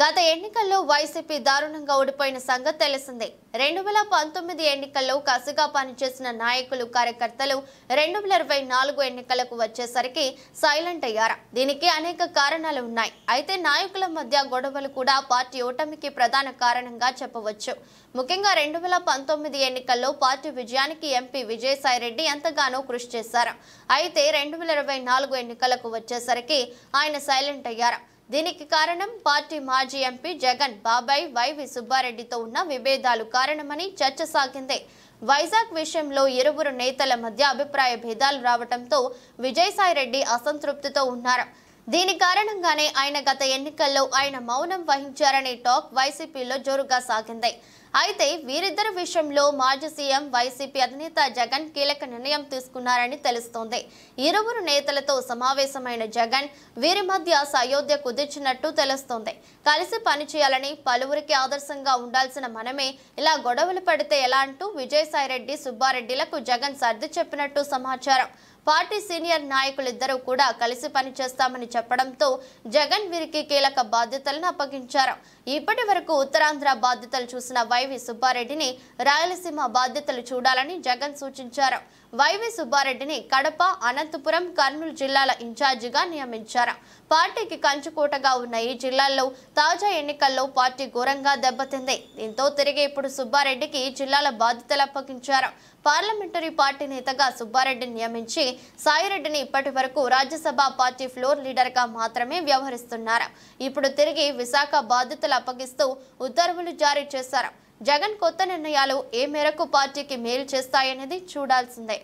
గత ఎన్నికల్లో వైసీపీ దారుణంగా ఓడిపోయిన సంగతి తెలిసిందే రెండు వేల పంతొమ్మిది ఎన్నికల్లో కసిగా పనిచేసిన నాయకులు కార్యకర్తలు రెండు వేల ఇరవై నాలుగు ఎన్నికలకు వచ్చేసరికి సైలెంట్ అయ్యారు దీనికి అనేక కారణాలు ఉన్నాయి అయితే నాయకుల మధ్య గొడవలు కూడా పార్టీ ఓటమికి ప్రధాన కారణంగా చెప్పవచ్చు ముఖ్యంగా రెండు వేల పంతొమ్మిది ఎన్నికల్లో పార్టీ విజయానికి ఎంపీ విజయసాయిరెడ్డి ఎంతగానో కృషి చేశారు అయితే రెండు వేల ఇరవై నాలుగు ఎన్నికలకు వచ్చేసరికి ఆయన సైలెంట్ అయ్యారు దీనికి కారణం పార్టీ మాజీ ఎంపీ జగన్ బాబాయ్ వైవి సుబ్బారెడ్డితో ఉన్న విభేదాలు కారణమని చర్చ సాగింది వైజాగ్ విషయంలో ఇరువురు నేతల మధ్య అభిప్రాయ భేదాలు రావడంతో విజయసాయిరెడ్డి అసంతృప్తితో ఉన్నారు దీని కారణంగానే ఆయన గత ఎన్నికల్లో ఆయన మౌనం వహించారనే టాక్ వైసీపీలో జోరుగా సాగింది అయితే వీరిద్దరి విషయంలో మాజీ సీఎం వైసీపీ అధినేత జగన్ కీలక నిర్ణయం తీసుకున్నారని తెలుస్తోంది ఇరువురు నేతలతో సమావేశమైన జగన్ వీరి మధ్య సయోధ్య కుదిర్చినట్టు తెలుస్తోంది కలిసి పనిచేయాలని పలువురికి ఆదర్శంగా ఉండాల్సిన మనమే ఇలా గొడవలు పడితే ఎలా అంటూ విజయసాయిరెడ్డి సుబ్బారెడ్డిలకు జగన్ సర్ది చెప్పినట్టు సమాచారం పార్టీ సీనియర్ నాయకులిద్దరూ కూడా కలిసి పనిచేస్తామని చెప్పడంతో జగన్ వీరికి కీలక బాధ్యతలను అప్పగించారు ఇప్పటి వరకు ఉత్తరాంధ్ర బాధ్యతలు చూసిన వైవి సుబ్బారెడ్డిని రాయలసీమ బాధ్యతలు చూడాలని జగన్ సూచించారు వైవి సుబ్బారెడ్డిని కడప అనంతపురం కర్నూలు జిల్లాల ఇన్ఛార్జిగా నియమించారు పార్టీకి కంచుకోటగా ఉన్న ఈ జిల్లాల్లో తాజా ఎన్నికల్లో పార్టీ ఘోరంగా దెబ్బతింది దీంతో తిరిగి ఇప్పుడు సుబ్బారెడ్డికి జిల్లాల బాధ్యతలు అప్పగించారు పార్లమెంటరీ పార్టీ నేతగా సుబ్బారెడ్డిని నియమించి సాయిరెడ్డిని ఇప్పటి వరకు రాజ్యసభ పార్టీ ఫ్లోర్ లీడర్గా మాత్రమే వ్యవహరిస్తున్నారు ఇప్పుడు తిరిగి విశాఖ బాధితుల అప్పగిస్తూ ఉత్తర్వులు జారీ చేశారు జగన్ కొత్త నిర్ణయాలు ఏ మేరకు పార్టీకి మేలు చేస్తాయనేది చూడాల్సిందే